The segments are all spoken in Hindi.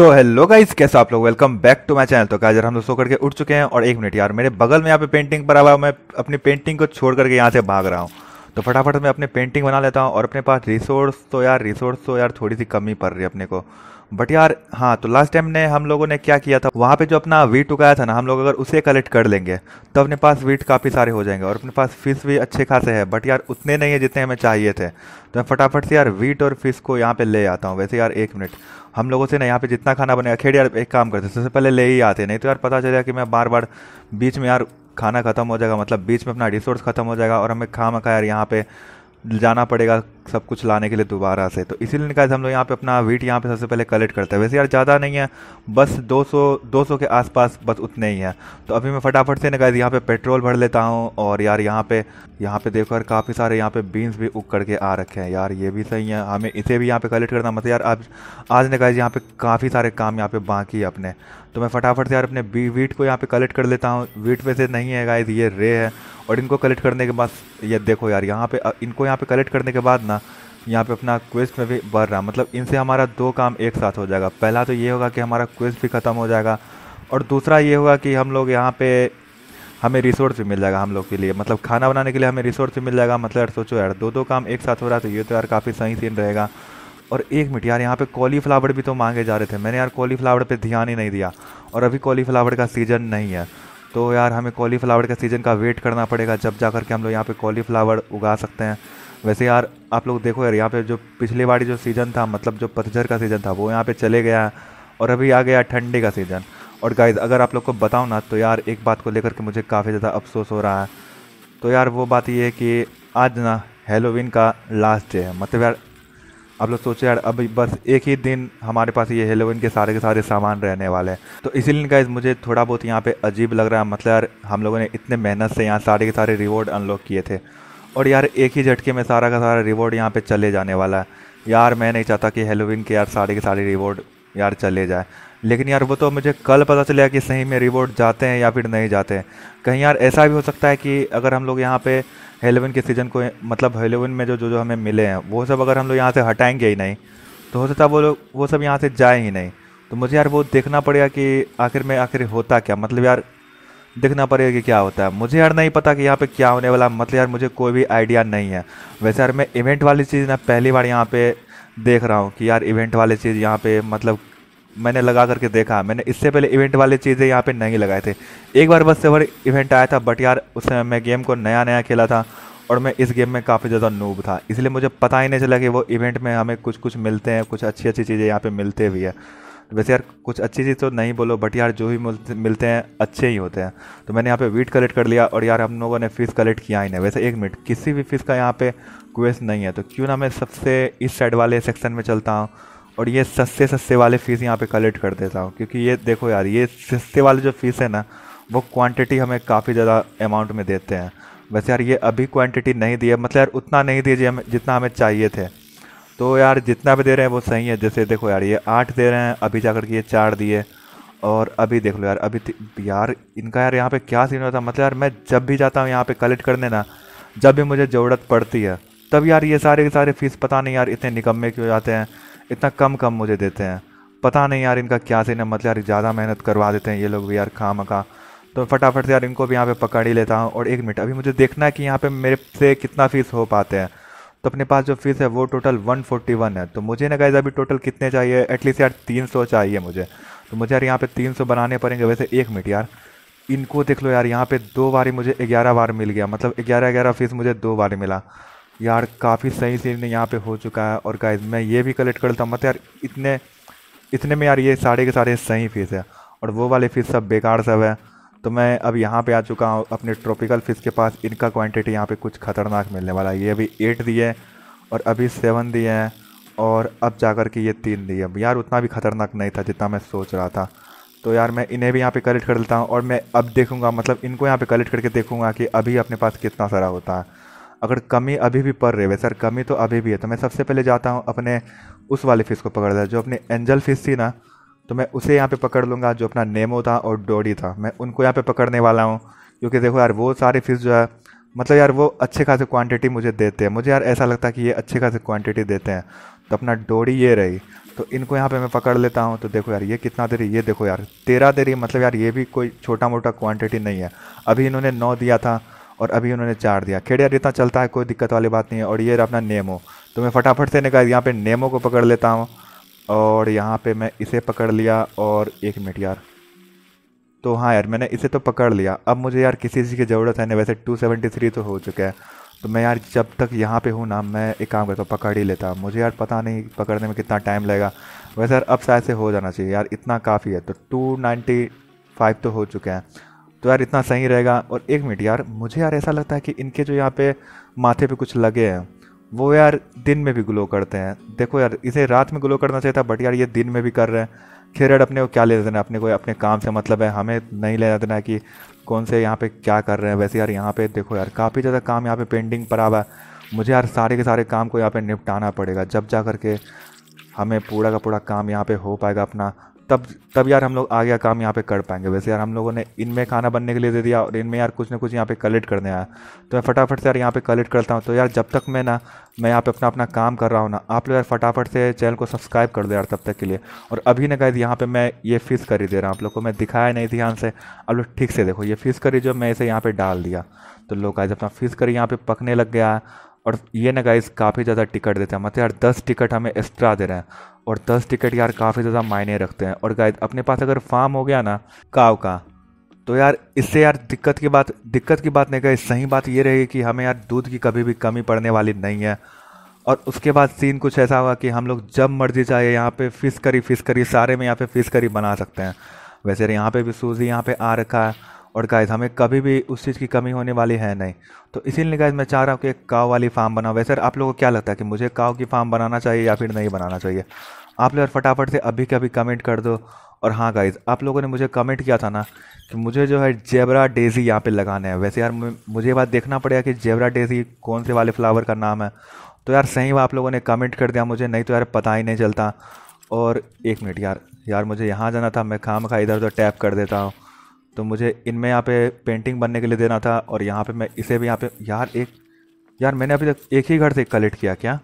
सो हेलो गाइस कैसे आप लोग welcome back to my channel तो क्या हम दोस्तों करके उठ चुके हैं और एक मिनट यार मेरे बगल में यहाँ पे पेंटिंग पर आवा मैं अपनी पेंटिंग को छोड़ करके यहाँ से भाग रहा हूँ तो फटाफट मैं अपने पेंटिंग बना लेता हूँ और अपने पास रिसोर्स तो यार रिसोर्स तो यार थोड़ी सी कमी पड़ रही है अपने को बट यार हाँ तो लास्ट टाइम ने हम लोगों ने क्या किया था वहाँ पे जो अपना वीट उगाया था ना हम लोग अगर उसे कलेक्ट कर लेंगे तो अपने पास वीट काफ़ी सारे हो जाएंगे और अपने पास फिश भी अच्छे खासे हैं बट यार उतने नहीं है जितने हमें चाहिए थे तो मैं फटाफट से यार वीट और फिश को यहाँ पे ले आता हूँ वैसे यार एक मिनट हम लोगों से ना यहाँ पे जितना खाना बनेगा खेड़ यार एक काम करते सबसे पहले ले ही आते नहीं तो यार पता चलेगा कि मैं बार बार बीच में यार खाना ख़त्म हो जाएगा मतलब बीच में अपना रिसोर्स ख़त्म हो जाएगा और हमें खा मखा यार यहाँ पे जाना पड़ेगा सब कुछ लाने के लिए दोबारा से तो इसीलिए निकाल हम लोग यहाँ पे अपना वीट यहाँ पे सबसे पहले कलेक्ट करते हैं वैसे यार ज़्यादा नहीं है बस 200 200 के आसपास बस उतने ही है तो अभी मैं फटाफट से निकाल यहाँ पे पेट्रोल भर लेता हूँ और यार यहाँ पे यहाँ पे देखो यार काफ़ी सारे यहाँ पे बीन्स भी उग करके आ रखे हैं यार ये भी सही है हमें इसे भी यहाँ पे कलेक्ट करना मतलब यार आज आज निकाल यहाँ पे काफ़ी सारे काम यहाँ पे बाकी है अपने तो मैं फटाफट से यार अपने वीट को यहाँ पे कलेक्ट कर लेता हूँ वीट वैसे नहीं है गाइज ये रे है और इनको कलेक्ट करने के बाद ये देखो यार यहाँ पे इनको यहाँ पे कलेक्ट करने के बाद ना यहाँ पे अपना क्वेस्ट में भी बढ़ रहा मतलब इनसे हमारा दो काम एक साथ हो जाएगा पहला तो ये होगा कि हमारा क्वेस्ट भी ख़त्म हो जाएगा और दूसरा ये होगा कि हम लोग यहाँ पे हमें रिसोर्स भी मिल जाएगा हम लोग के लिए मतलब खाना बनाने के लिए हमें रिसोर्स भी मिल जाएगा मतलब यार सोचो यार दो दो काम एक साथ हो रहा है तो ये तो यार काफ़ी सही सीन रहेगा और एक मिनट यार यहाँ पे कॉलीफ्लावर भी तो मांगे जा रहे थे मैंने यार कॉलीफ्लावर पे ध्यान ही नहीं दिया और अभी कॉलीफ्लावर का सीज़न नहीं है तो यार हमें कॉलीफ्लावर का सीज़न का वेट करना पड़ेगा जब जा कर के हम लोग यहाँ पे कॉलीफ्लावर उगा सकते हैं वैसे यार आप लोग देखो यार यहाँ पे जो पिछली बारी जो सीज़न था मतलब जो पतझर का सीज़न था वो यहाँ पे चले गया और अभी आ गया ठंडी का सीज़न और गाइज अगर आप लोग को बताओ ना तो यार एक बात को लेकर के मुझे काफ़ी ज़्यादा अफसोस हो रहा है तो यार वो बात ये है कि आज ना हेलोविन का लास्ट डे है मतलब यार अब लोग सोचे यार अब बस एक ही दिन हमारे पास ये हेलोविन के सारे के सारे सामान रहने वाले हैं तो इसीलिए गाइज मुझे थोड़ा बहुत यहाँ पे अजीब लग रहा है मतलब यार हम लोगों ने इतने मेहनत से यहाँ सारे के सारे रिवॉर्ड अनलॉक किए थे और यार एक ही झटके में सारा का सारा रिवॉर्ड यहाँ पे चले जाने वाला है यार मैं नहीं चाहता कि हेलोविन के यार सारे के सारे रिवॉर्ड यार चले जाए लेकिन यार वो तो मुझे कल पता चलेगा कि सही में रिवॉर्ड जाते हैं या फिर नहीं जाते हैं कहीं यार ऐसा भी हो सकता है कि अगर हम लोग यहाँ पे एलेवन के सीज़न को मतलब एलेवन में जो जो जो हमें मिले हैं वो सब अगर हम लोग यहाँ से हटाएंगे ही नहीं तो हो सकता वो लोग वो सब यहाँ से जाए ही नहीं तो मुझे यार वो देखना पड़ेगा कि आखिर में आखिर होता क्या मतलब यार देखना पड़ेगा कि क्या होता है मुझे यार नहीं पता कि यहाँ पे क्या होने वाला मतलब यार मुझे कोई भी आइडिया नहीं है वैसे यार मैं इवेंट वाली चीज़ ना पहली बार यहाँ पे देख रहा हूँ कि यार इवेंट वाली चीज़ यहाँ पे मतलब मैंने लगा करके देखा मैंने इससे पहले इवेंट वाले चीज़ें यहाँ पे नहीं लगाए थे एक बार बस सेवर इवेंट आया था बट यार उस समय मैं गेम को नया नया खेला था और मैं इस गेम में काफ़ी ज़्यादा नूब था इसलिए मुझे पता ही नहीं चला कि वो इवेंट में हमें कुछ कुछ मिलते हैं कुछ अच्छी अच्छी चीज़ें यहाँ पर मिलते भी है वैसे यार कुछ अच्छी चीज़ तो नहीं बोलो बट यार जो भी मिलते हैं अच्छे ही होते हैं तो मैंने यहाँ पे वीट कलेक्ट कर लिया और यार हम लोगों ने फीस कलेक्ट किया ही नहीं वैसे एक मिनट किसी भी फीस का यहाँ पे क्वेस्ट नहीं है तो क्यों ना मैं सबसे इस साइड वाले सेक्शन में चलता हूँ और ये सस्ते सस्ते वाले फ़ीस यहाँ पे कलेक्ट कर देता हूँ क्योंकि ये देखो यार ये सस्ते वाले जो फ़ीस है ना वो क्वांटिटी हमें काफ़ी ज़्यादा अमाउंट में देते हैं वैसे यार ये अभी क्वांटिटी नहीं दी है मतलब यार उतना नहीं दीजिए हमें जितना हमें चाहिए थे तो यार जितना भी दे रहे हैं वो सही है जैसे देखो यार ये आठ दे रहे हैं अभी जा के ये चार दिए और अभी देख लो यार अभी यार इनका यार यहाँ पर क्या सीन होता मतलब यार मैं जब भी जाता हूँ यहाँ पर कलेक्ट करने ना जब भी मुझे ज़रूरत पड़ती है तब यार ये सारे के सारे फीस पता नहीं यार इतने निकम्मे क्यों जाते हैं इतना कम कम मुझे देते हैं पता नहीं यार इनका क्या सीन है मतलब यार ज़्यादा मेहनत करवा देते हैं ये लोग भी यार खा मका तो फटाफट से यार इनको भी यहाँ पे पकड़ ही लेता हूँ और एक मिनट अभी मुझे देखना है कि यहाँ पे मेरे से कितना फ़ीस हो पाते हैं तो अपने पास जो फ़ीस है वो टोटल 141 है तो मुझे ना गाइज अभी टोटल कितने चाहिए एटलीस्ट यार 300 चाहिए मुझे तो मुझे यार यहाँ पे 300 बनाने पड़ेंगे वैसे एक मिनट यार इनको देख लो यार यहाँ पे दो बारी मुझे ग्यारह बार मिल गया मतलब ग्यारह ग्यारह फीस मुझे दो बार मिला यार काफ़ी सही सीन यहाँ पे हो चुका है और गाइज मैं ये भी कलेक्ट कर लेता हूँ मत यार इतने इतने में यार ये सारे के सारे सही फिश है और वो वाले फिश सब बेकार सब है तो मैं अब यहाँ पे आ चुका हूँ अपने ट्रॉपिकल फिश के पास इनका क्वांटिटी यहाँ पे कुछ ख़तरनाक मिलने वाला है ये अभी एट दिए और अभी सेवन दिए हैं और अब जाकर के ये तीन दिए यार उतना भी ख़तरनाक नहीं था जितना मैं सोच रहा था तो यार मैं इन्हें भी यहाँ पर कलेक्ट कर लेता हूँ और मैं अब देखूँगा मतलब इनको यहाँ पर कलेक्ट करके देखूँगा कि अभी अपने पास कितना सारा होता है अगर कमी अभी भी पड़ रही है सर कमी तो अभी भी है तो मैं सबसे पहले जाता हूँ अपने उस वाले फ़िश को पकड़ता जो अपनी एंजल फ़िश थी ना तो मैं उसे यहाँ पे पकड़ लूँगा जो अपना नेमो था और डोडी था मैं उनको यहाँ पे पकड़ने वाला हूँ क्योंकि देखो यार वो सारे फिश जो है मतलब यार वो अच्छे खासे क्वांटिटी मुझे देते हैं मुझे यार ऐसा लगता है कि ये अच्छे खासे क्वांटिटी देते हैं तो अपना डोरी ये रही तो इनको यहाँ पे मैं पकड़ लेता हूँ तो देखो यार ये कितना दे रही ये देखो यार तेरह दे रही मतलब यार ये भी कोई छोटा मोटा क्वांटिटी नहीं है अभी इन्होंने नौ दिया था और अभी उन्होंने चार दिया खेड़िया यार इतना चलता है कोई दिक्कत वाली बात नहीं है और ये रहा अपना नेमो तो मैं फटाफट से निकाल यहाँ पर नेमो को पकड़ लेता हूँ और यहाँ पे मैं इसे पकड़ लिया और एक मिनट यार तो हाँ यार मैंने इसे तो पकड़ लिया अब मुझे यार किसी चीज़ की ज़रूरत है नहीं वैसे 273 तो हो चुका है तो मैं यार जब तक यहाँ पे हूँ ना मैं एक काम करता हूँ पकड़ ही लेता मुझे यार पता नहीं पकड़ने में कितना टाइम लगेगा वैसे यार अब शायद से हो जाना चाहिए यार इतना काफ़ी है तो टू तो हो चुका है तो यार इतना सही रहेगा और एक मिनट यार मुझे यार ऐसा लगता है कि इनके जो यहाँ पे माथे पे कुछ लगे हैं वो यार दिन में भी ग्लो करते हैं देखो यार इसे रात में ग्लो करना चाहिए था बट यार ये दिन में भी कर रहे हैं खेर अपने को क्या ले देना अपने को अपने काम से मतलब है हमें नहीं ले देना है कि कौन से यहाँ पे क्या कर रहे हैं वैसे यार यहाँ पे देखो यार काफ़ी ज़्यादा काम यहाँ पे पेंडिंग पड़ा हुआ है मुझे यार सारे के सारे काम को यहाँ पे निपटाना पड़ेगा जब जा कर के हमें पूरा का पूरा काम यहाँ पे हो पाएगा अपना तब तब यार हम लोग आगे काम यहाँ पे कर पाएंगे वैसे यार हम लोगों ने इनमें खाना बनने के लिए दे दिया और इनमें यार कुछ ना कुछ यहाँ पे कलेक्ट करने आया तो मैं फटाफट से यार यहाँ पे कलेक्ट करता हूँ तो यार जब तक मैं ना मैं यहाँ पे अपना अपना काम कर रहा हूँ ना आप लोग यार फटाफट से चैनल को सब्सक्राइब कर दो यार तब तक के लिए और अभी ना कहा यहाँ पर मैं ये फिश करी दे रहा हूँ आप लोग को मैं दिखाया नहीं ध्यान से आप लोग ठीक से देखो ये फीस करी जो मैं इसे यहाँ पर डाल दिया तो लोग आज अपना फीस करी यहाँ पर पकने लग गया और ये ना गाइस काफ़ी ज़्यादा टिकट देते हैं मतलब यार दस टिकट हमें एक्स्ट्रा दे रहे हैं और दस टिकट यार काफ़ी ज़्यादा मायने रखते हैं और गाइस अपने पास अगर फार्म हो गया ना काव का तो यार इससे यार दिक्कत की बात दिक्कत की बात नहीं गई सही बात ये रहेगी कि हमें यार दूध की कभी भी कमी पड़ने वाली नहीं है और उसके बाद सीन कुछ ऐसा हुआ कि हम लोग जब मर्जी चाहे यहाँ पे फिश करी फिश करी सारे में यहाँ पे फिश करी बना सकते हैं वैसे यहाँ पे भी सूजी यहाँ पे आ रखा है और गाइस हमें कभी भी उस चीज़ की कमी होने वाली है नहीं तो इसीलिए गाइज़ मैं चाह रहा हूँ कि एक काव वाली फार्म बनाऊँ वैसे आप लोगों को क्या लगता है कि मुझे काव की फार्म बनाना चाहिए या फिर नहीं बनाना चाहिए आप लोग फटाफट से अभी के अभी कमेंट कर दो और हाँ गाइज आप लोगों ने मुझे कमेंट किया था ना कि मुझे जो है जेबरा डेज़ी यहाँ पे लगाने हैं वैसे यार मुझे बात देखना पड़ेगा कि जेबरा डेज़ी कौन से वाले फ्लावर का नाम है तो यार सही में आप लोगों ने कमेंट कर दिया मुझे नहीं तो यार पता ही नहीं चलता और एक मिनट यार यार मुझे यहाँ जाना था मैं खाम खा इधर उधर टैप कर देता हूँ तो मुझे इनमें यहाँ पे पेंटिंग बनने के लिए देना था और यहाँ पे मैं इसे भी यहाँ पे यार एक यार मैंने अभी तक एक ही घर से कलेक्ट किया क्या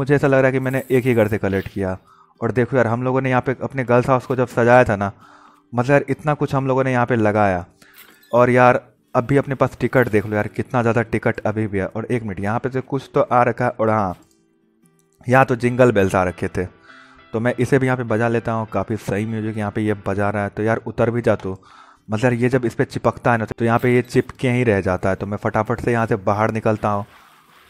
मुझे ऐसा लग रहा है कि मैंने एक ही घर से कलेक्ट किया और देखो यार हम लोगों ने यहाँ पे अपने गर्ल्स हाउस को जब सजाया था ना मतलब यार इतना कुछ हम लोगों ने यहाँ पे लगाया और यार अभी अपने पास टिकट देख लो यार कितना ज़्यादा टिकट अभी भी है और एक मिनट यहाँ पे से तो कुछ तो आ रखा है और हाँ यहाँ तो जिंगल बेल्स आ रखे थे तो मैं इसे भी यहाँ पे बजा लेता हूँ काफ़ी सही म्यूज़िक यहाँ पे ये यह बजा रहा है तो यार उतर भी जा तो मतलब ये जब इस पर चिपकता है ना तो यहाँ पे ये चिपके ही रह जाता है तो मैं फटाफट से यहाँ से बाहर निकलता हूँ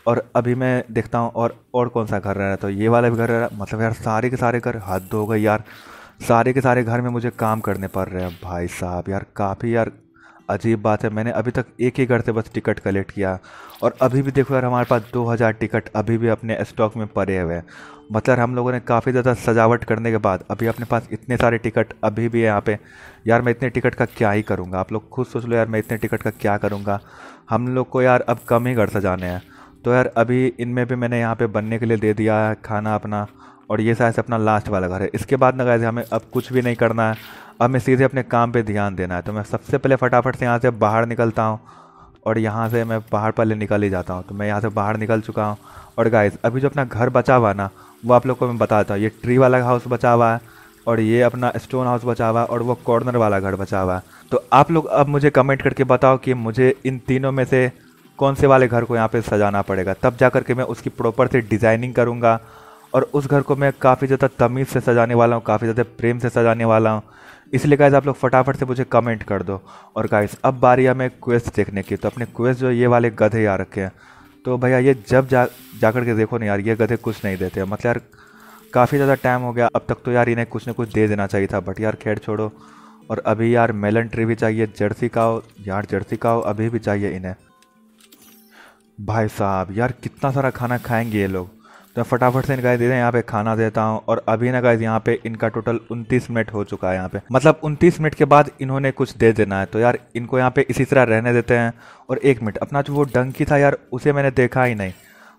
और अभी मैं देखता हूँ और और कौन सा घर रह रहा है तो ये वाला भी घर रह रहा है मतलब यार सारे के सारे घर हद हो गए यार सारे के सारे घर में मुझे काम करने पड़ रहे हैं भाई साहब यार काफ़ी यार अजीब बात है मैंने अभी तक एक ही घर से बस टिकट कलेक्ट किया और अभी भी देखो यार हमारे पास हज़ार टिकट अभी भी अपने स्टॉक में पड़े हुए हैं मतलब हम लोगों ने काफ़ी ज़्यादा सजावट करने के बाद अभी अपने पास इतने सारे टिकट अभी भी है यहाँ पे यार मैं इतने टिकट का क्या ही करूँगा आप लोग खुद सोच लो यार मैं इतने टिकट का क्या करूँगा हम लोग को यार अब कम ही घर सजाने हैं तो यार अभी इनमें भी मैंने यहाँ पे बनने के लिए दे दिया है खाना अपना और ये शायद अपना लास्ट वाला घर है इसके बाद ना गए हमें अब कुछ भी नहीं करना है अब मैं सीधे अपने काम पे ध्यान देना है तो मैं सबसे पहले फटाफट से यहाँ से बाहर निकलता हूँ और यहाँ से मैं बाहर पहले निकल ही जाता हूँ तो मैं यहाँ से बाहर निकल चुका हूँ और गाइस अभी जो अपना घर बचा हुआ ना वो आप लोग को मैं बताता हूँ ये ट्री वाला हाउस बचा हुआ है और ये अपना स्टोन हाउस बचा हुआ है और वो कॉर्नर वाला घर बचा हुआ है तो आप लोग अब मुझे कमेंट करके बताओ कि मुझे इन तीनों में से कौन से वाले घर को यहाँ पे सजाना पड़ेगा तब जा के मैं उसकी प्रॉपर से डिज़ाइनिंग करूँगा और उस घर को मैं काफ़ी ज़्यादा तमीज़ से सजाने वाला हूँ काफ़ी ज़्यादा प्रेम से सजाने वाला हूँ इसलिए गाइज आप लोग फटाफट से मुझे कमेंट कर दो और गाइज अब बारी हमें क्वेस्ट देखने की तो अपने क्वेस्ट जो ये वाले गधे यहाँ रखे हैं तो भैया ये जब जा जाकर के देखो ना यार ये गधे कुछ नहीं देते मतलब यार काफ़ी ज़्यादा टाइम हो गया अब तक तो यार इन्हें कुछ ना कुछ दे देना चाहिए था बट यार खेड़ छोड़ो और अभी यार मेलन ट्री भी चाहिए जर्सी का हो यार जर्सी का हो अभी भी चाहिए इन्हें भाई साहब यार कितना सारा खाना खाएंगे ये लोग तो फटाफट से इनका दे यहाँ पे खाना देता हूँ और अभी ना गाइज यहाँ पे इनका टोटल उनतीस मिनट हो चुका है यहाँ पे मतलब उनतीस मिनट के बाद इन्होंने कुछ दे देना है तो यार इनको यहाँ पे इसी तरह रहने देते हैं और एक मिनट अपना जो वो डंकी था यार उसे मैंने देखा ही नहीं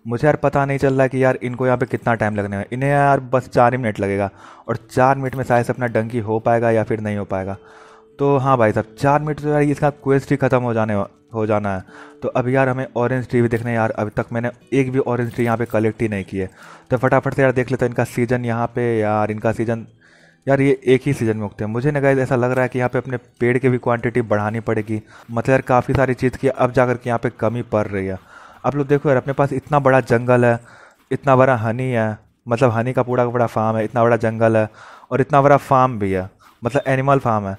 मुझे यार पता नहीं चल रहा कि यार इनको यहाँ पे कितना टाइम लगने में इन्हें यार बस चार ही मिनट लगेगा और चार मिनट में शायद से अपना डंकी हो पाएगा या फिर नहीं हो पाएगा तो हाँ भाई साहब चार मिनट तो यार इसका क्वेस्ट ही ख़त्म हो जाने हो जाना है तो अभी यार हमें ऑरेंज ट्री भी देखना है यार अभी तक मैंने एक भी ऑरेंज ट्री यहाँ पे कलेक्ट ही नहीं की है तो फटाफट से यार देख लेते हैं इनका सीज़न यहाँ पे यार इनका सीज़न यार ये एक ही सीज़न में उगते हैं मुझे ना ऐसा लग रहा है कि यहाँ पे अपने पेड़ की भी क्वांटिटी बढ़ानी पड़ेगी मतलब यार काफ़ी सारी चीज़ की अब जाकर के यहाँ पे कमी पड़ रही है आप लोग देखो यार अपने पास इतना बड़ा जंगल है इतना बड़ा हनी है मतलब हनी का पूरा का पूरा फार्म है इतना बड़ा जंगल है और इतना बड़ा फार्म भी है मतलब एनिमल फार्म है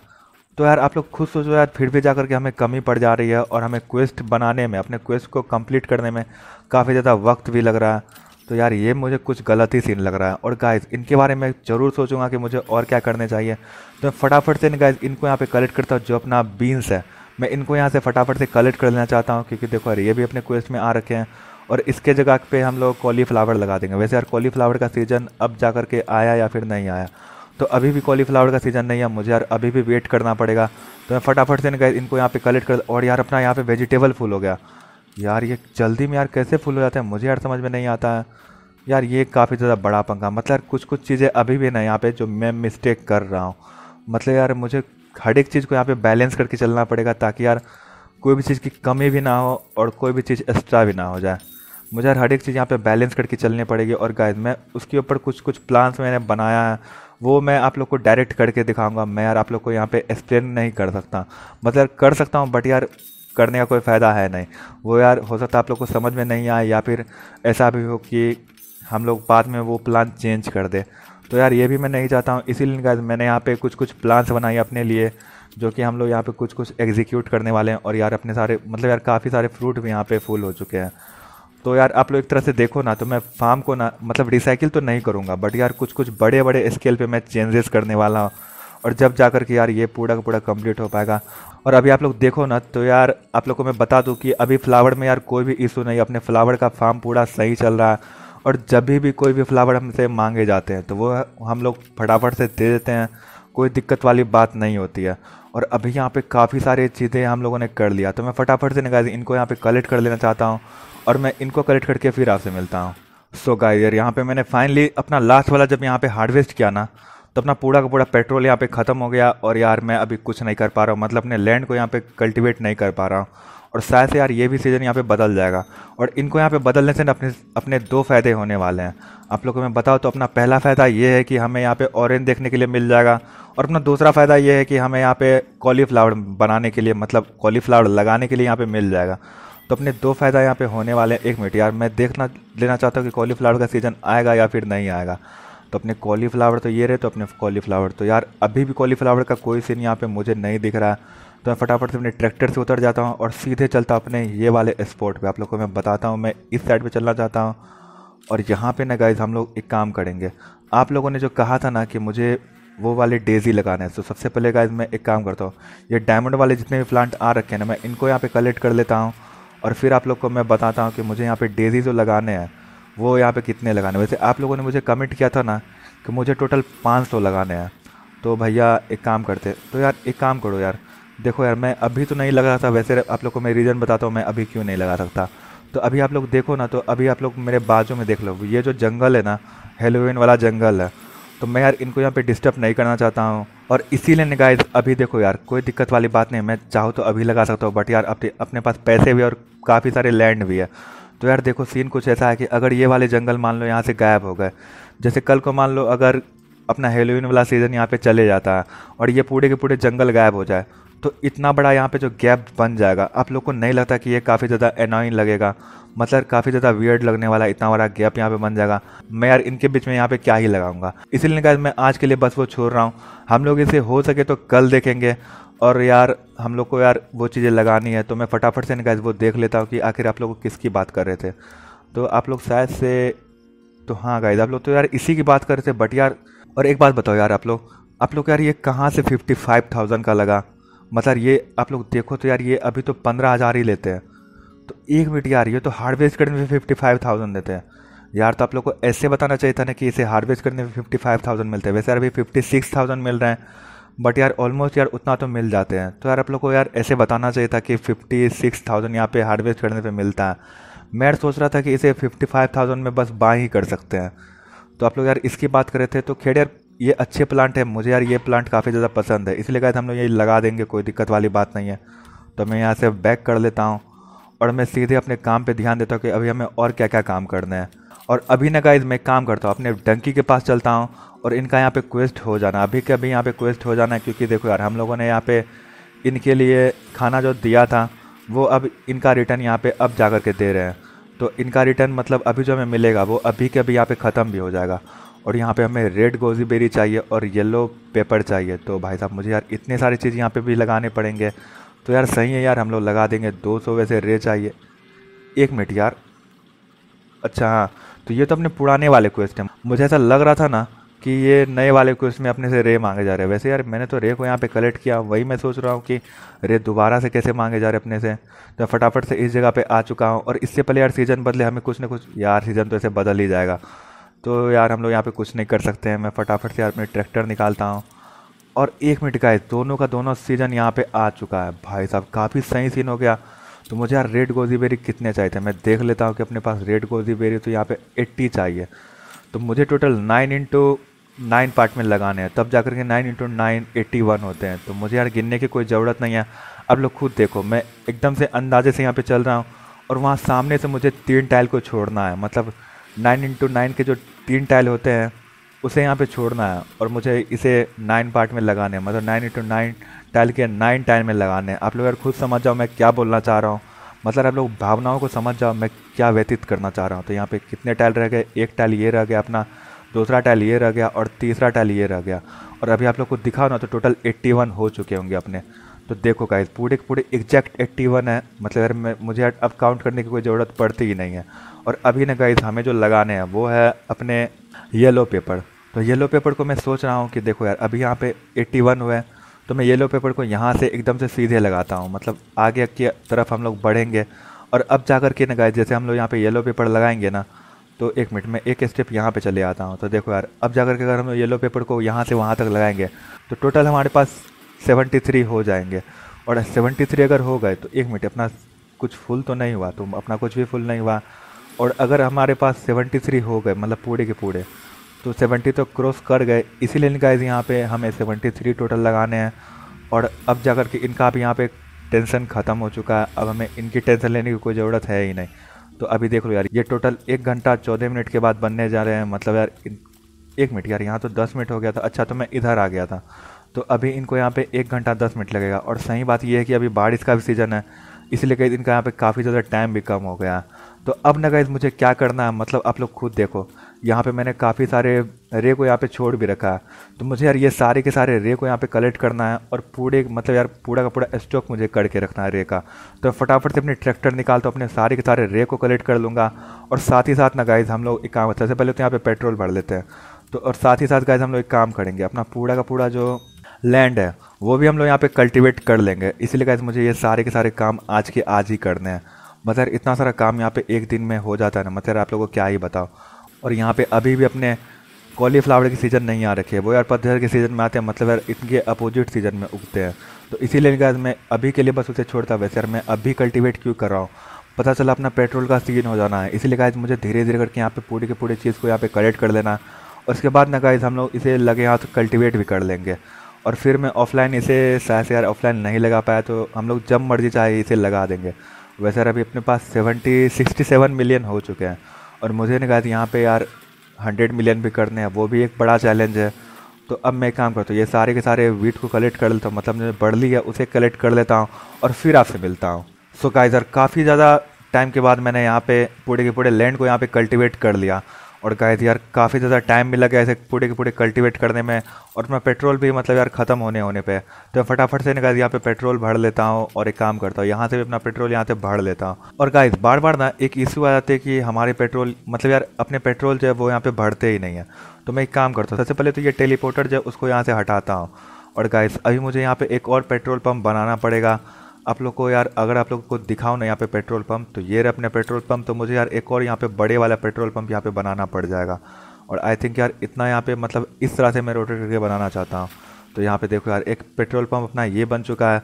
तो यार आप लोग खुद सोचो यार फिर भी जा करके हमें कमी पड़ जा रही है और हमें क्वेस्ट बनाने में अपने क्वेस्ट को कंप्लीट करने में काफ़ी ज़्यादा वक्त भी लग रहा है तो यार ये मुझे कुछ गलत ही सीन लग रहा है और गाइज इनके बारे में ज़रूर सोचूंगा कि मुझे और क्या करने चाहिए तो मैं फटाफट से गाइज इनको यहाँ पे कलेक्ट करता हूँ जो अपना बीन्स है मैं इनको यहाँ से फटाफट से कलेक्ट कर लेना चाहता हूँ क्योंकि देखो यार ये भी अपने क्वेस्ट में आ रखे हैं और इसके जगह पे हम लोग कॉलीफ्लावर लगा देंगे वैसे यार कॉलीफ्लावर का सीज़न अब जा के आया या फिर नहीं आया तो अभी भी कॉलीफ्लावर का सीज़न नहीं है मुझे यार अभी भी वेट करना पड़ेगा तो मैं फटाफट से इनको यहाँ पे कलेक्ट कर और यार अपना यहाँ पे वेजिटेबल फूल हो गया यार ये जल्दी में यार कैसे फूल हो जाते हैं मुझे यार समझ में नहीं आता है यार ये काफ़ी ज़्यादा बड़ा पंखा मतलब यार कुछ कुछ चीज़ें अभी भी ना यहाँ पे जो मैं मिस्टेक कर रहा हूँ मतलब यार मुझे हर एक चीज़ को यहाँ पे बैलेंस करके चलना पड़ेगा ताकि यार कोई भी चीज़ की कमी भी ना हो और कोई भी चीज़ एक्स्ट्रा भी ना हो जाए मुझे यार हर एक चीज़ यहाँ पे बैलेंस करके चलनी पड़ेगी और गाइस मैं उसके ऊपर कुछ कुछ प्लान्स मैंने बनाया है वो मैं आप लोग को डायरेक्ट करके दिखाऊंगा मैं यार आप लोग को यहाँ पे एक्सप्लेन नहीं कर सकता मतलब कर सकता हूँ बट यार करने का कोई फ़ायदा है नहीं वो यार हो सकता है आप लोग को समझ में नहीं आए या फिर ऐसा भी हो कि हम लोग बाद में वो प्लान चेंज कर दे तो यार ये भी मैं नहीं चाहता हूँ इसीलिए मैंने यहाँ पे कुछ कुछ प्लान्स बनाए अपने लिए जो कि हम लोग यहाँ पे कुछ कुछ एग्जीक्यूट करने वाले हैं और यार अपने सारे मतलब यार काफ़ी सारे फ्रूट भी यहाँ पे फूल हो चुके हैं तो यार आप लोग एक तरह से देखो ना तो मैं फार्म को ना मतलब रिसाइकिल तो नहीं करूँगा बट यार कुछ कुछ बड़े बड़े स्केल पे मैं चेंजेस करने वाला हूँ और जब जा कर के यार ये पूरा का पूरा कंप्लीट हो पाएगा और अभी आप लोग देखो ना तो यार आप लोग को मैं बता दूँ कि अभी फ्लावर में यार कोई भी इशू नहीं अपने फ्लावर का फार्म पूरा सही चल रहा है और जब भी भी कोई भी फ्लावर हमसे मांगे जाते हैं तो वो हम लोग फटाफट से दे देते हैं कोई दिक्कत वाली बात नहीं होती है और अभी यहाँ पे काफ़ी सारी चीज़ें हम लोगों ने कर लिया तो मैं फटाफट से निकाल इनको यहाँ पे कलेक्ट कर लेना चाहता हूँ और मैं इनको कलेक्ट करके फिर आपसे मिलता हूँ सो so यहाँ पे मैंने फाइनली अपना लास्ट वाला जब यहाँ पे हार्वेस्ट किया ना तो अपना पूरा का पूरा पेट्रोल यहाँ पे ख़त्म हो गया और यार मैं अभी कुछ नहीं कर पा रहा हूँ मतलब अपने लैंड को यहाँ पे कल्टीवेट नहीं कर पा रहा हूँ और शायद से यार ये भी सीज़न यहाँ पे बदल जाएगा और इनको यहाँ पे बदलने से अपने अपने दो फ़ायदे होने वाले हैं आप लोगों को मैं बताऊँ तो अपना पहला फ़ायदा ये है कि हमें यहाँ पे ऑरेंज देखने के लिए मिल जाएगा और अपना दूसरा फ़ायदा ये है कि हमें यहाँ पे कॉलीफ्लावर बनाने के लिए मतलब कॉलीफ्लावर लगाने के लिए यहाँ पर मिल जाएगा तो अपने दो फ़ायदा यहाँ पे होने वाले हैं एक मिनट यार मैं देखना लेना चाहता हूँ कि कॉलीफ्लावर का सीज़न आएगा या फिर नहीं आएगा तो अपने कॉलीफ्लावर तो ये रहे तो अपने कॉलीफ्लावर तो यार अभी भी कॉलीफ्लावर का कोई सीन यहाँ पे मुझे नहीं दिख रहा है तो मैं फटाफट से अपने ट्रैक्टर से उतर जाता हूँ और सीधे चलता अपने ये वाले स्पॉट पे आप लोग को मैं बताता हूँ मैं इस साइड पे चलना चाहता हूँ और यहाँ पे ना गाइज हम लोग एक काम करेंगे आप लोगों ने जो कहा था ना कि मुझे वो वाले डेज़ी लगाना है तो सबसे पहले गाइज मैं एक काम करता हूँ ये डायमंड वाले जितने भी प्लांट आ रखे हैं ना मैं इनको यहाँ पर कलेक्ट कर लेता हूँ और फिर आप लोग को मैं बताता हूँ कि मुझे यहाँ पे डेजी जो लगाने हैं वो यहाँ पे कितने लगाने वैसे आप लोगों ने मुझे कमेंट किया था ना कि मुझे टोटल पाँच सौ लगाने हैं तो भैया एक काम करते तो यार एक काम करो यार देखो यार मैं अभी तो नहीं लगा था वैसे आप लोग को मैं रीज़न बताता हूँ मैं अभी क्यों नहीं लगा सकता तो अभी आप लोग देखो ना तो अभी आप लोग मेरे बाजू में देख लो ये जो जंगल है ना हेलोविन वाला जंगल है तो मैं यार इनको यहाँ पे डिस्टर्ब नहीं करना चाहता हूँ और इसीलिए निगाइज अभी देखो यार कोई दिक्कत वाली बात नहीं मैं चाहूँ तो अभी लगा सकता हूँ बट यार अपने अपने पास पैसे भी और काफ़ी सारे लैंड भी है तो यार देखो सीन कुछ ऐसा है कि अगर ये वाले जंगल मान लो यहाँ से गायब हो गए जैसे कल को मान लो अगर अपना हेलोइन वाला सीज़न यहाँ पे चले जाता है और ये पूरे के पूरे जंगल गायब हो जाए तो इतना बड़ा यहाँ पे जो गैप बन जाएगा आप लोग को नहीं लगता कि ये काफ़ी ज़्यादा एनोइंग लगेगा मतलब काफ़ी ज़्यादा वियर्ड लगने वाला इतना बड़ा गैप यहाँ पे बन जाएगा मैं यार इनके बीच में यहाँ पे क्या ही लगाऊंगा इसीलिए कहा मैं आज के लिए बस वो छोड़ रहा हूँ हम लोग इसे हो सके तो कल देखेंगे और यार हम लोग को यार वो चीज़ें लगानी है तो मैं फटाफट से गाइज वो देख लेता हूँ कि आखिर आप लोग किसकी बात कर रहे थे तो आप लोग शायद से तो हाँ गाइज आप लोग तो यार इसी की बात कर रहे थे बट यार और एक बात बताओ यार आप लोग आप लोग यार ये कहाँ से फिफ्टी फाइव थाउजेंड का लगा मतलब ये आप लोग देखो तो यार ये अभी तो पंद्रह हज़ार ही लेते हैं तो एक मिनट यार ये तो हार्डवेस्ट करने में फिफ्टी फाइव थाउजेंड देते हैं यार तो आप लोग को ऐसे बताना चाहिए था ना कि इसे हार्वेस्ट करने में फिफ्टी फाइव थाउजेंड मिलते हैं वैसे यार अभी फिफ्टी सिक्स थाउजेंड मिल रहे हैं बट यार ऑलमोस्ट यार उतना तो मिल जाते हैं तो यार आप लोग को यार ऐसे बताना चाहिए था कि फिफ्टी सिक्स थाउजेंड यहाँ पे हार्वेस्ट करने पर मिलता है मैं सोच रहा था कि इसे फिफ्टी फाइव थाउजेंड में बस बाय ही कर सकते हैं तो आप लोग यार इसकी बात कर रहे थे तो खेड़ यार ये अच्छे प्लांट है मुझे यार ये प्लांट काफ़ी ज़्यादा पसंद है इसलिए कहा हम लोग ये लगा देंगे कोई दिक्कत वाली बात नहीं है तो मैं यहाँ से बैक कर लेता हूँ और मैं सीधे अपने काम पे ध्यान देता हूँ कि अभी हमें और क्या क्या काम करना है और अभी ना गाइज मैं काम करता हूँ अपने डंकी के पास चलता हूँ और इनका यहाँ पे क्वेस्ट हो जाना अभी के अभी यहाँ पे क्वेस्ट हो जाना है क्योंकि देखो यार हम लोगों ने यहाँ पे इनके लिए खाना जो दिया था वो अब इनका रिटर्न यहाँ पे अब जा कर के दे रहे हैं तो इनका रिटर्न मतलब अभी जो हमें मिलेगा वो अभी के अभी यहाँ पे ख़त्म भी हो जाएगा और यहाँ पे हमें रेड गोजी बेरी चाहिए और येलो पेपर चाहिए तो भाई साहब मुझे यार इतने सारी चीज़ यहाँ पे भी लगाने पड़ेंगे तो यार सही है यार हम लोग लगा देंगे दो सौ वैसे रे चाहिए एक मिनट यार अच्छा हाँ तो ये तो अपने पुराने वाले क्वेश्चन मुझे ऐसा लग रहा था ना कि ये नए वाले क्वेश्चन में अपने से रे मांगे जा रहे हैं वैसे यार मैंने तो रे को यहाँ पे कलेक्ट किया वही मैं सोच रहा हूँ कि रे दोबारा से कैसे मांगे जा रहे अपने से तो फटाफट से इस जगह पे आ चुका हूँ और इससे पहले यार सीज़न बदले हमें कुछ ना कुछ यार सीज़न तो ऐसे बदल ही जाएगा तो यार हम लोग यहाँ पे कुछ नहीं कर सकते हैं मैं फटाफट से यार अपने ट्रैक्टर निकालता हूँ और एक मिनट का दोनों का दोनों सीज़न यहाँ पे आ चुका है भाई साहब काफ़ी सही सीन हो गया तो मुझे यार रेड गोजी बेरी कितने चाहिए थे मैं देख लेता हूँ कि अपने पास रेड गोजी बेरी तो यहाँ पे एट्टी चाहिए तो मुझे total nine into nine part में लगाने हैं तब जाकर के nine into nine eighty one होते हैं तो मुझे यार गिनने की कोई ज़रूरत नहीं है अब लोग खुद देखो मैं एकदम से अंदाजे से यहाँ पर चल रहा हूँ और वहाँ सामने से मुझे तीन टाइल को छोड़ना है मतलब नाइन इंटू नाइन के जो तीन टाइल होते हैं उसे यहाँ पे छोड़ना है और मुझे इसे नाइन पार्ट में लगाने मतलब नाइन इंटू नाइन टाइल के नाइन टाइल में लगाने हैं आप लोग अगर खुद समझ जाओ मैं क्या बोलना चाह रहा हूँ मतलब आप लोग भावनाओं को समझ जाओ मैं क्या व्यतीत करना चाह रहा हूँ तो यहाँ पे कितने टाइल रह गए एक टाइल ये रह गया अपना दूसरा टाइल ये रह गया और तीसरा टाइल ये रह गया और अभी आप लोग को दिखाओ ना तो टोटल एट्टी हो चुके होंगे अपने तो देखो गाइज पूरे के पूरे एग्जैक्ट एट्टी वन है मतलब यार मैं मुझे अब काउंट करने की कोई ज़रूरत पड़ती ही नहीं है और अभी ना गाइज हमें जो लगाने हैं वो है अपने येलो पेपर तो येलो पेपर को मैं सोच रहा हूँ कि देखो यार अभी यहाँ पे 81 हुआ है तो मैं येलो पेपर को यहाँ से एकदम से सीधे लगाता हूँ मतलब आगे की तरफ हम लोग बढ़ेंगे और अब जा कर के ना गाइज जैसे हम लोग यहाँ पे येलो पेपर लगाएंगे ना तो एक मिनट में एक स्टेप यहाँ पर चले आता हूँ तो देखो यार अब जा कर के अगर हम येलो पेपर को यहाँ से वहाँ तक लगाएंगे तो टोटल हमारे पास सेवेंटी थ्री हो जाएंगे और सेवेंटी थ्री अगर हो गए तो एक मिनट अपना कुछ फुल तो नहीं हुआ तो अपना कुछ भी फुल नहीं हुआ और अगर हमारे पास सेवेंटी थ्री हो गए मतलब पूरे के पूरे तो सेवेंटी तो क्रॉस कर गए इसीलिए इनका यहाँ पे हमें सेवेंटी थ्री टोटल लगाने हैं और अब जा कर के इनका भी यहाँ पे टेंशन ख़त्म हो चुका है अब हमें इनकी टेंशन लेने की कोई ज़रूरत है ही नहीं तो अभी देख लो यार ये टोटल एक घंटा चौदह मिनट के बाद बनने जा रहे हैं मतलब यार एक मिनट यार यहाँ तो दस मिनट हो गया था अच्छा तो मैं इधर आ गया था तो अभी इनको यहाँ पे एक घंटा दस मिनट लगेगा और सही बात यह है कि अभी बारिश का भी सीज़न है इसलिए कहीं इनका यहाँ पे काफ़ी ज़्यादा टाइम भी कम हो गया तो अब ना गाइज मुझे क्या करना है मतलब आप लोग खुद देखो यहाँ पे मैंने काफ़ी सारे रे को यहाँ पे छोड़ भी रखा है तो मुझे यार ये सारे के सारे रे को यहाँ पे कलेक्ट करना है और पूरे मतलब यार पूरा का पूरा स्टॉक मुझे करके रखना है रे का तो फटाफट से अपने ट्रैक्टर निकाल तो अपने सारे के सारे रे को कलेक्ट कर लूँगा और साथ ही साथ ना गाइज हम लोग एक काम सबसे पहले तो यहाँ पर पे पेट्रोल भर लेते हैं तो और साथ ही साथ गाइज हम लोग एक काम करेंगे अपना पूरा का पूरा जो लैंड है वो भी हम लोग यहाँ पे कल्टीवेट कर लेंगे इसीलिए गाइज मुझे ये सारे के सारे काम आज के आज ही करने हैं मतलब इतना सारा काम यहाँ पे एक दिन में हो जाता है ना मतलब आप लोगों को क्या ही बताओ और यहाँ पे अभी भी अपने कॉलीफ्लावर की सीज़न नहीं आ रखी है वो यार पतझड़ के सीज़न में आते हैं मतलब यार इनके अपोजिट सीज़न में उगते हैं तो इसीलिए गाइज मैं अभी के लिए बस उसे छोड़ता वैसे यार मैं अभी कल्टिवेट क्यों कर रहा हूँ पता चला अपना पेट्रोल का सीजन हो जाना है इसीलिए कहा मुझे धीरे धीरे करके यहाँ पे पूरी की पूरी चीज़ को यहाँ पे कलेक्ट कर लेना और उसके बाद ना गाइज हम लोग इसे लगे हाथ कल्टिवेट भी कर लेंगे और फिर मैं ऑफलाइन इसे शायद से यार ऑफलाइन नहीं लगा पाया तो हम लोग जब मर्जी चाहे इसे लगा देंगे वैसे अभी अपने पास सेवेंटी सिक्सटी सेवन मिलियन हो चुके हैं और मुझे नहीं कहा कि यहाँ पे यार हंड्रेड मिलियन भी करने हैं वो भी एक बड़ा चैलेंज है तो अब मैं काम करता हूँ ये सारे के सारे वीट को कलेक्ट कर लेता हूँ मतलब मैंने बढ़ लिया उसे कलेक्ट कर लेता हूँ और फिर आपसे मिलता हूँ सो so गाइस यार काफ़ी ज़्यादा टाइम के बाद मैंने यहाँ पे पूरे के पूरे लैंड को यहाँ पे कल्टीवेट कर लिया और गाइस यार काफ़ी ज़्यादा टाइम भी लगा ऐसे पूरे के पूरे कल्टीवेट करने में और अपना पेट्रोल भी मतलब यार ख़त्म होने होने पे तो फटाफट से निकाल यहाँ पे पेट्रोल भर लेता हूँ और एक काम करता हूँ यहाँ से भी अपना पेट्रोल यहाँ से भर लेता हूँ और गाइस बार बार ना एक इशू आ जाती है कि हमारे पेट्रोल मतलब यार अपने पेट्रोल जो है वो यहाँ पर भरते ही नहीं है तो मैं एक काम करता हूँ सबसे पहले तो ये टेलीपोर्टर जो है उसको यहाँ से हटाता हूँ और गाइस अभी मुझे यहाँ पर एक और पेट्रोल पम्प बनाना पड़ेगा आप लोग को यार अगर आप लोग को दिखाओ ना यहाँ पे पेट्रोल पंप तो ये रहे अपने पेट्रोल पंप तो मुझे यार एक और यहाँ पे बड़े वाला पेट्रोल पंप यहाँ पे बनाना पड़ जाएगा और आई थिंक यार इतना यहाँ पे मतलब इस तरह से मैं रोटेट करके बनाना चाहता हूँ तो यहाँ पे देखो यार एक पेट्रोल पंप अपना ये बन चुका है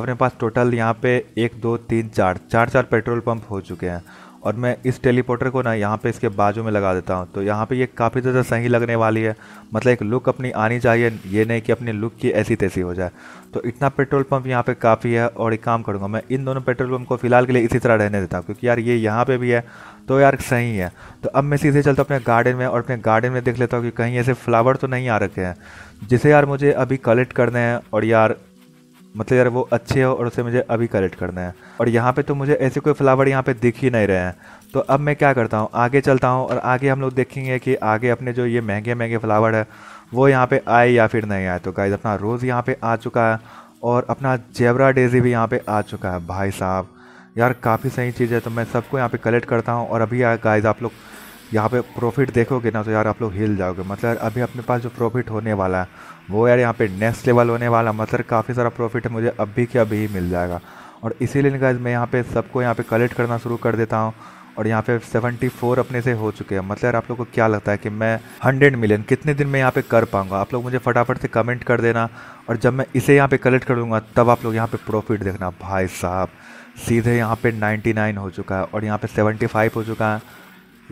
अपने पास टोटल यहाँ पे एक दो तीन चार चार चार पेट्रोल पंप हो चुके हैं और मैं इस टेलीपोर्टर को ना यहाँ पे इसके बाजू में लगा देता हूँ तो यहाँ पे ये काफ़ी ज़्यादा सही लगने वाली है मतलब एक लुक अपनी आनी चाहिए ये नहीं कि अपनी लुक की ऐसी तैसी हो जाए तो इतना पेट्रोल पंप यहाँ पे काफ़ी है और एक काम करूँगा मैं इन दोनों पेट्रोल पम्प को फिलहाल के लिए इसी तरह रहने देता हूँ क्योंकि यार ये यहाँ पर भी है तो यार सही है तो अब मैं सीधे चलता हूँ अपने गार्डन में और अपने गार्डन में देख लेता हूँ कि कहीं ऐसे फ्लावर तो नहीं आ रखे हैं जिसे यार मुझे अभी कलेक्ट करने हैं और यार मतलब यार वो अच्छे हो और उसे मुझे अभी कलेक्ट करना है और यहाँ पे तो मुझे ऐसे कोई फ्लावर यहाँ पे दिख ही नहीं रहे हैं तो अब मैं क्या करता हूँ आगे चलता हूँ और आगे हम लोग देखेंगे कि आगे अपने जो ये महंगे महंगे फ्लावर है वो यहाँ पे आए या फिर नहीं आए तो गाइज अपना रोज़ यहाँ पे आ चुका है और अपना जेबरा डेजी भी यहाँ पे आ चुका है भाई साहब यार काफ़ी सही चीज़ है तो मैं सबको यहाँ पे कलेक्ट करता हूँ और अभी यार गाइज आप लोग यहाँ पे प्रॉफिट देखोगे ना तो यार आप लोग हिल जाओगे मतलब अभी अपने पास जो प्रॉफिट होने वाला है वो यार यहाँ पे नेक्स्ट लेवल होने वाला मतलब काफ़ी सारा प्रॉफिट मुझे अभी के अभी ही मिल जाएगा और इसीलिए गाइज मैं यहाँ पे सबको यहाँ पे कलेक्ट करना शुरू कर देता हूँ और यहाँ पे 74 अपने से हो चुके हैं मतलब यार आप लोग को क्या लगता है कि मैं 100 मिलियन कितने दिन में यहाँ पे कर पाऊँगा आप लोग मुझे फटाफट से कमेंट कर देना और जब मैं इसे यहाँ पे कलेक्ट कर लूँगा तब आप लोग यहाँ पे प्रॉफिट देखना भाई साहब सीधे यहाँ पे 99 हो चुका है और यहाँ पे 75 हो चुका है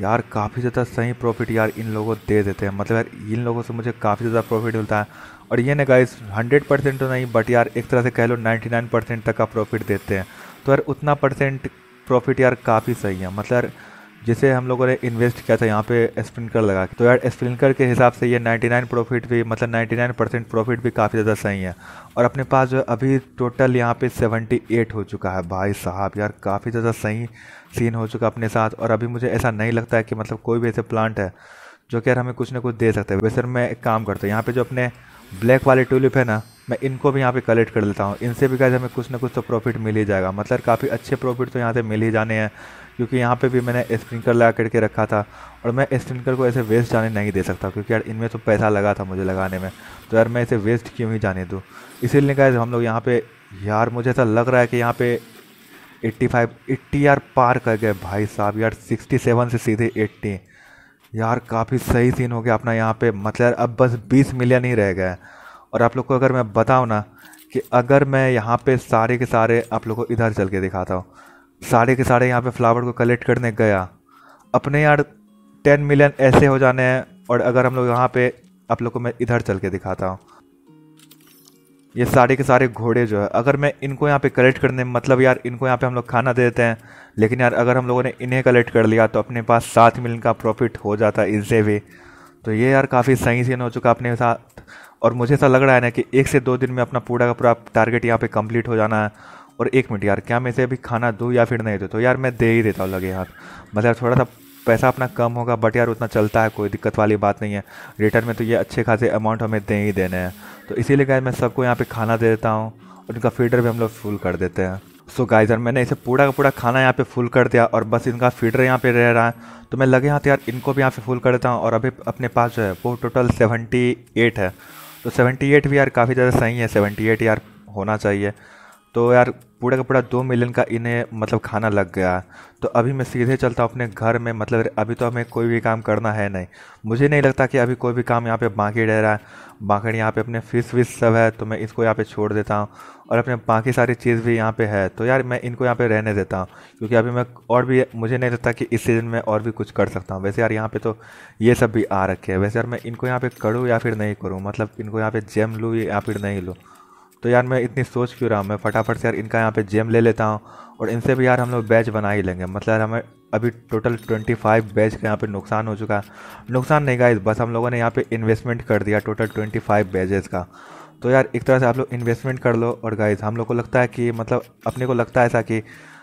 यार काफ़ी ज़्यादा सही प्रॉफिट यार इन लोगों दे देते हैं मतलब यार इन लोगों से मुझे काफ़ी ज़्यादा प्रॉफिट मिलता है और ये ना गाइस 100 परसेंट तो नहीं बट यार एक तरह से कह लो 99 परसेंट तक का प्रॉफिट देते हैं तो यार उतना परसेंट प्रॉफिट यार काफ़ी सही है मतलब यार जिसे हम लोगों ने इन्वेस्ट किया था यहाँ पे स्प्रिंकलर लगा के तो यार स्प्रिंकलर के हिसाब से ये 99 प्रॉफिट भी मतलब 99 परसेंट प्रॉफिट भी काफ़ी ज़्यादा सही है और अपने पास जो अभी टोटल यहाँ पे 78 हो चुका है भाई साहब यार काफ़ी ज़्यादा सही सीन हो चुका अपने साथ और अभी मुझे ऐसा नहीं लगता है कि मतलब कोई भी ऐसे प्लांट है जो कि यार हमें कुछ ना कुछ दे सकते हैं वैसे मैं एक काम करता हूँ यहाँ पे जो अपने ब्लैक वाले ट्यूलिप है ना मैं इनको भी यहाँ पे कलेक्ट कर लेता हूँ इनसे भी कहते हमें कुछ ना कुछ तो प्रॉफिट मिल ही जाएगा मतलब काफ़ी अच्छे प्रॉफिट तो यहाँ से मिल ही जाने हैं क्योंकि यहाँ पे भी मैंने स्प्रिंकलर लगा करके रखा था और मैं स्प्रिंकलर को ऐसे वेस्ट जाने नहीं दे सकता क्योंकि यार इनमें तो पैसा लगा था मुझे लगाने में तो यार मैं इसे वेस्ट क्यों ही जाने दूँ इसीलिए कहा हम लोग यहाँ पर यार मुझे ऐसा लग रहा है कि यहाँ पर एट्टी फाइव एट्टी यार पार कर गए भाई साहब यार सिक्सटी सेवन से सीधे एट्टी यार काफ़ी सही सीन हो गया अपना यहाँ पे मतलब अब बस बीस मिलियन ही रह गए और आप लोग को अगर मैं बताऊँ ना कि अगर मैं यहाँ पे सारे के सारे आप लोग को इधर चल के दिखाता हूँ सारे के सारे यहाँ पे फ्लावर को कलेक्ट करने गया अपने यार टेन मिलियन ऐसे हो जाने हैं और अगर हम लोग यहाँ पे आप लोग को मैं इधर चल के दिखाता हूँ ये सारे के सारे घोड़े जो है अगर मैं इनको यहाँ पे कलेक्ट करने मतलब यार इनको यहाँ पे हम लोग खाना दे देते हैं लेकिन यार अगर हम लोगों ने इन्हें कलेक्ट कर लिया तो अपने पास सात मिलियन का प्रॉफिट हो जाता है इससे भी तो ये यार काफ़ी सही सीन हो चुका अपने साथ और मुझे ऐसा लग रहा है ना कि एक से दो दिन में अपना पूरा का पूरा टारगेट यहाँ पे कंप्लीट हो जाना है और एक मिनट यार क्या मैं इसे अभी खाना दूँ या फिर नहीं दूँ तो यार मैं दे ही देता हूँ लगे यार मतलब थोड़ा सा पैसा अपना कम होगा बट यार उतना चलता है कोई दिक्कत वाली बात नहीं है रिटर्न में तो ये अच्छे खासे अमाउंट हमें दे ही देने हैं तो इसीलिए गाय मैं सबको यहाँ पे खाना दे देता हूँ और इनका फीडर भी हम लोग फुल कर देते हैं सो so गाइज मैंने इसे पूरा का पूरा खाना यहाँ पे फुल कर दिया और बस इनका फीडर यहाँ पे रह रहा है तो मैं लगे तो यार इनको भी यहाँ पे फुल कर देता हूँ और अभी अपने पास जो है वो टोटल सेवेंटी एट है तो सेवेंटी एट भी यार काफ़ी ज़्यादा सही है सेवेंटी एट यार होना चाहिए तो यार पूरा का पूरा दो मिलियन का इन्हें मतलब खाना लग गया तो अभी मैं सीधे चलता हूँ अपने घर में मतलब अभी तो हमें कोई भी काम करना है नहीं मुझे नहीं लगता कि अभी कोई भी काम यहाँ पे बाकी रह रहा है बाकी यहाँ पे अपने फिश विश सब है तो मैं इसको यहाँ पे छोड़ देता हूँ और अपने बाकी सारी चीज़ भी यहाँ पे है तो यार मैं इनको यहाँ पे रहने देता हूँ क्योंकि अभी मैं और भी मुझे नहीं लगता कि इस सीज़न में और भी कुछ कर सकता हूँ वैसे यार यहाँ पे तो ये सब भी आ रखे हैं वैसे यार मैं इनको यहाँ पे करूँ या फिर नहीं करूँ मतलब इनको यहाँ पे जेम लूँ या फिर नहीं लूँ तो यार मैं इतनी सोच क्यों रहा हूँ मैं फटाफट से यार इनका यहाँ पे जेम ले लेता हूँ और इनसे भी यार हम लोग बैच बना ही लेंगे मतलब हमें अभी टोटल 25 बैच का यहाँ पे नुकसान हो चुका है नुकसान नहीं गाइज़ बस हम लोगों ने यहाँ पे इन्वेस्टमेंट कर दिया टोटल 25 बैचेज का तो यार एक तरह से आप लोग इन्वेस्टमेंट कर लो और गाइज हम लोग को लगता है कि मतलब अपने को लगता है ऐसा कि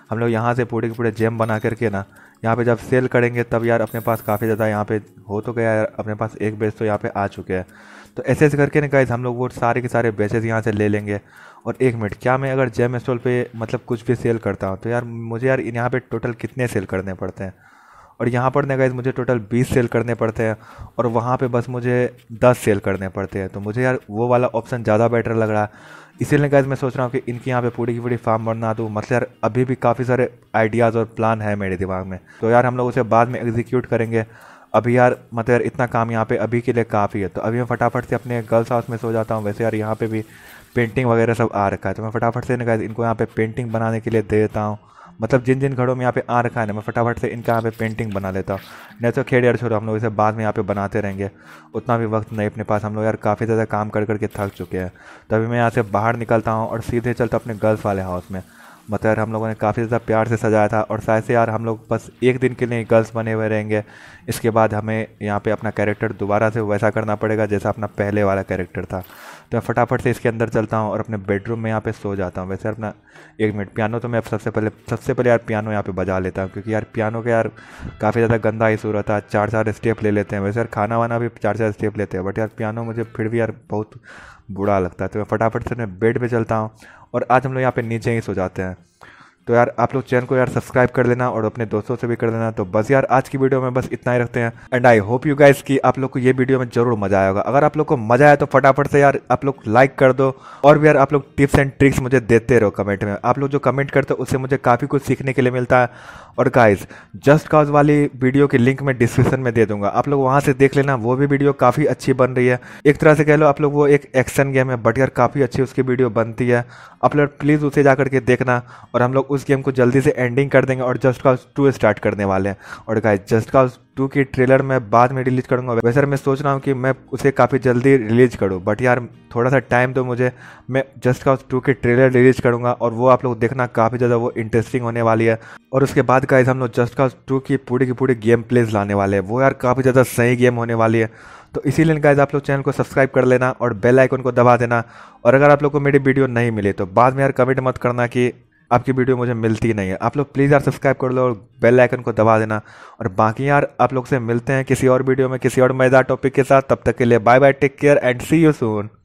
हम लोग यहाँ से पूरे के पूरे जेम बना करके ना यहाँ पे जब सेल करेंगे तब यार अपने पास काफ़ी ज़्यादा यहाँ पे हो तो गया यार अपने पास एक बेच तो यहाँ पे आ चुके हैं तो ऐसे ऐसे करके ना गाइज हम लोग वो सारे के सारे बैचेज यहाँ से ले लेंगे और एक मिनट क्या मैं अगर जेम स्टॉल पे मतलब कुछ भी सेल करता हूँ तो यार मुझे यार यहाँ पे टोटल कितने सेल करने पड़ते हैं और यहाँ पर ना गाइज मुझे टोटल बीस सेल करने पड़ते हैं और वहाँ पर बस मुझे दस सेल करने पड़ते हैं तो मुझे यार वो वाला ऑप्शन ज़्यादा बेटर लग रहा है इसीलिए गाइज मैं सोच रहा हूँ कि इनके यहाँ पे पूरी की पूरी फार्म बनना दूँ मतलब यार अभी भी काफ़ी सारे आइडियाज़ और प्लान है मेरे दिमाग में तो यार हम लोग उसे बाद में एग्जीक्यूट करेंगे अभी यार मतलब यार इतना काम यहाँ पे अभी के लिए काफ़ी है तो अभी मैं फटाफट से अपने गर्ल्स हाउस में सो जाता हूँ वैसे यार यहाँ पे भी पेंटिंग वगैरह सब आ रखा है तो मैं फटाफट से इनका इनको यहाँ पे पेंटिंग बनाने के लिए दे देता हूँ मतलब जिन जिन घरों में यहाँ पे आ रखा है ना मैं फटाफट से इनका यहाँ पे पेंटिंग बना लेता हूँ नहीं तो खेड़ यार छोड़ो हम लोग इसे बाद में यहाँ पे बनाते रहेंगे उतना भी वक्त नहीं अपने पास हम लोग यार काफ़ी ज़्यादा काम कर करके थक चुके हैं तभी तो मैं यहाँ से बाहर निकलता हूँ और सीधे चलता हूँ अपने गर्ल्स वाले हाउस में मतलब यार हम लोगों ने काफ़ी ज़्यादा प्यार से सजाया था और शायद से यार हम लोग बस एक दिन के लिए गर्ल्स बने हुए रहेंगे इसके बाद हमें यहाँ पे अपना कैरेक्टर दोबारा से वैसा करना पड़ेगा जैसा अपना पहले वाला कैरेक्टर था तो मैं फटाफट से इसके अंदर चलता हूँ और अपने बेडरूम में यहाँ पे सो जाता हूँ वैसे अपना एक मिनट पियानो तो मैं सबसे पहले सबसे पहले यार पियानो यहाँ पे बजा लेता हूँ क्योंकि यार पियानो का यार काफ़ी ज़्यादा गंदा ही सूरत था चार चार स्टेप ले लेते हैं वैसे यार खाना वाना भी चार चार स्टेप लेते हैं बट यार पियानो मुझे फिर भी यार बहुत बुरा लगता है तो फटाफट से मैं बेड पे चलता हूँ और आज हम लोग यहाँ पे नीचे ही सो जाते हैं तो यार आप लोग चैनल को यार सब्सक्राइब कर लेना और अपने दोस्तों से भी कर लेना तो बस यार आज की वीडियो में बस इतना ही रखते हैं and I hope you guys कि आप लोग को ये वीडियो में जरूर मजा आया होगा अगर आप लोग को मजा आया तो फटाफट से यार आप लोग लाइक कर दो और भी यार आप लोग टिप्स एंड ट्रिक्स मुझे देते रहो कमेंट में आप लोग जो कमेंट करते हो उससे मुझे काफ़ी कुछ सीखने के लिए मिलता है और गाइस जस्ट काज वाली वीडियो की लिंक मैं डिस्क्रिप्शन में दे दूंगा आप लोग वहाँ से देख लेना वो भी वीडियो काफ़ी अच्छी बन रही है एक तरह से कह लो आप लोग वो एक एक्शन गेम है बट यार काफ़ी अच्छी उसकी वीडियो बनती है आप लोग प्लीज़ उसे जा के देखना और हम लोग उस गेम को जल्दी से एंडिंग कर देंगे और जस्ट काज टू स्टार्ट करने वाले हैं और गाइज जस्ट काज टू की ट्रेलर मैं बाद में रिलीज करूँगा वैसे मैं सोच रहा हूँ कि मैं उसे काफ़ी जल्दी रिलीज करूँ बट यार थोड़ा सा टाइम तो मुझे मैं जस्ट का टू की ट्रेलर रिलीज करूँगा और वो आप लोग देखना काफ़ी ज़्यादा वो इंटरेस्टिंग होने वाली है और उसके बाद का हम लोग जस्ट का टू की पूरी की पूरी गेम प्लेज लाने वाले हैं वो यार काफ़ी ज़्यादा सही गेम होने वाली है तो इसीलिए गाइज आप लोग चैनल को सब्सक्राइब कर लेना और बेल आइकन को दबा देना और अगर आप लोग को मेरी वीडियो नहीं मिले तो बाद में यार कमेंट मत करना कि आपकी वीडियो मुझे मिलती नहीं है आप लोग प्लीज़ यार सब्सक्राइब कर लो और बेल आइकन को दबा देना और बाकी यार आप लोग से मिलते हैं किसी और वीडियो में किसी और मज़ेदार टॉपिक के साथ तब तक के लिए bye bye take care and see you soon